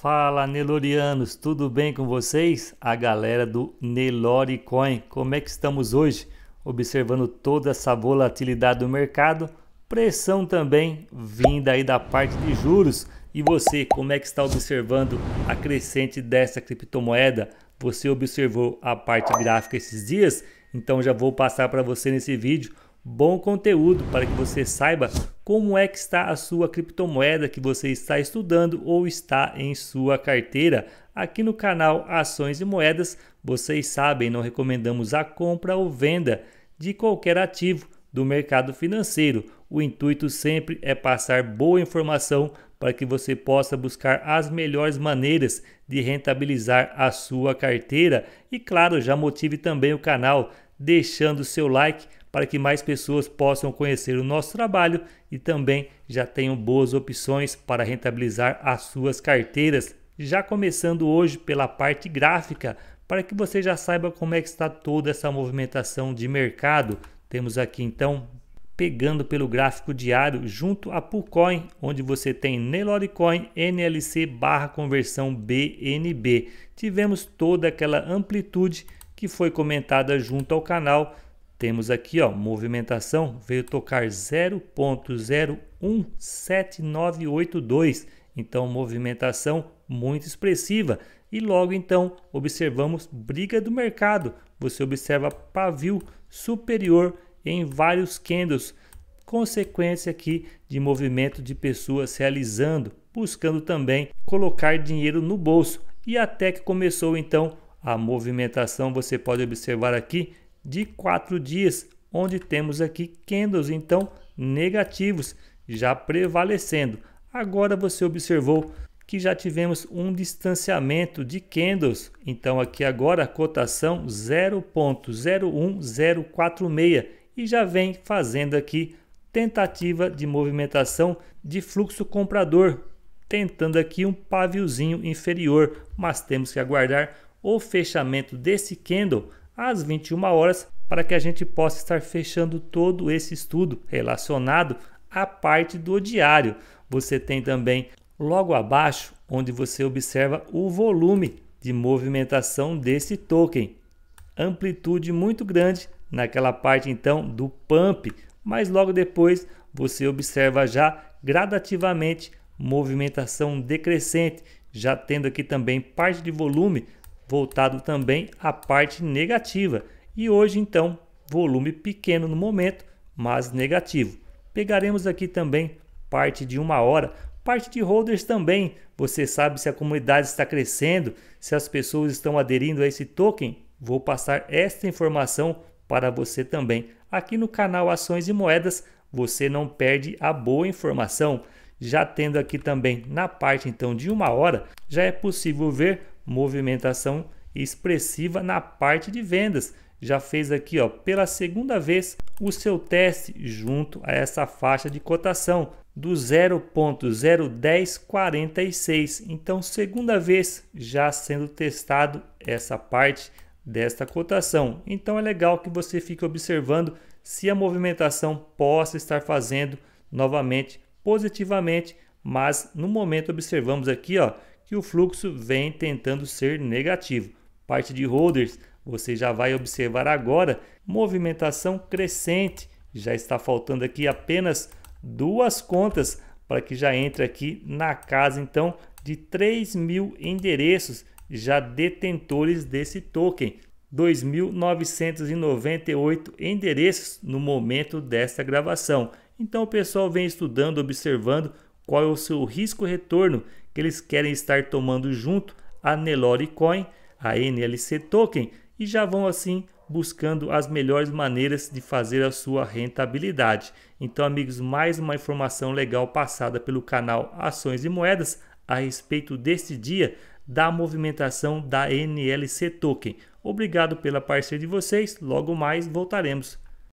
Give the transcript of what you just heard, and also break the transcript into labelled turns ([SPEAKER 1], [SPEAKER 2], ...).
[SPEAKER 1] Fala Nelorianos, tudo bem com vocês? A galera do Nelore Coin, como é que estamos hoje? Observando toda essa volatilidade do mercado, pressão também vinda aí da parte de juros. E você, como é que está observando a crescente dessa criptomoeda? Você observou a parte gráfica esses dias? Então já vou passar para você nesse vídeo bom conteúdo para que você saiba como é que está a sua criptomoeda que você está estudando ou está em sua carteira. Aqui no canal Ações e Moedas, vocês sabem, não recomendamos a compra ou venda de qualquer ativo do mercado financeiro. O intuito sempre é passar boa informação para que você possa buscar as melhores maneiras de rentabilizar a sua carteira e claro, já motive também o canal deixando seu like para que mais pessoas possam conhecer o nosso trabalho e também já tenham boas opções para rentabilizar as suas carteiras, já começando hoje pela parte gráfica, para que você já saiba como é que está toda essa movimentação de mercado. Temos aqui então pegando pelo gráfico diário junto a Pucoin, onde você tem Nelorecoin NLC barra conversão BNB. Tivemos toda aquela amplitude que foi comentada junto ao canal temos aqui, ó, movimentação veio tocar 0.017982. Então, movimentação muito expressiva. E logo então, observamos briga do mercado. Você observa pavio superior em vários candles. Consequência aqui de movimento de pessoas realizando, buscando também colocar dinheiro no bolso. E até que começou então a movimentação, você pode observar aqui de quatro dias, onde temos aqui candles então negativos já prevalecendo. Agora você observou que já tivemos um distanciamento de candles, então aqui agora a cotação 0.01046 e já vem fazendo aqui tentativa de movimentação de fluxo comprador, tentando aqui um paviozinho inferior, mas temos que aguardar o fechamento desse candle às 21 horas, para que a gente possa estar fechando todo esse estudo relacionado à parte do diário. Você tem também logo abaixo, onde você observa o volume de movimentação desse token. Amplitude muito grande naquela parte então do pump, mas logo depois você observa já gradativamente movimentação decrescente, já tendo aqui também parte de volume voltado também à parte negativa. E hoje, então, volume pequeno no momento, mas negativo. Pegaremos aqui também parte de uma hora, parte de holders também. Você sabe se a comunidade está crescendo, se as pessoas estão aderindo a esse token? Vou passar esta informação para você também. Aqui no canal Ações e Moedas, você não perde a boa informação. Já tendo aqui também na parte então de uma hora, já é possível ver movimentação expressiva na parte de vendas. Já fez aqui ó, pela segunda vez o seu teste junto a essa faixa de cotação do 0.01046. Então, segunda vez já sendo testado essa parte desta cotação. Então é legal que você fique observando se a movimentação possa estar fazendo novamente positivamente, mas no momento observamos aqui, ó, que o fluxo vem tentando ser negativo. Parte de holders, você já vai observar agora movimentação crescente. Já está faltando aqui apenas duas contas para que já entre aqui na casa então de 3 mil endereços já detentores desse token. 2.998 endereços no momento desta gravação. Então o pessoal vem estudando, observando qual é o seu risco retorno que eles querem estar tomando junto a Nelore Coin, a NLC Token, e já vão assim buscando as melhores maneiras de fazer a sua rentabilidade. Então, amigos, mais uma informação legal passada pelo canal Ações e Moedas a respeito deste dia da movimentação da NLC Token. Obrigado pela parceria de vocês. Logo mais voltaremos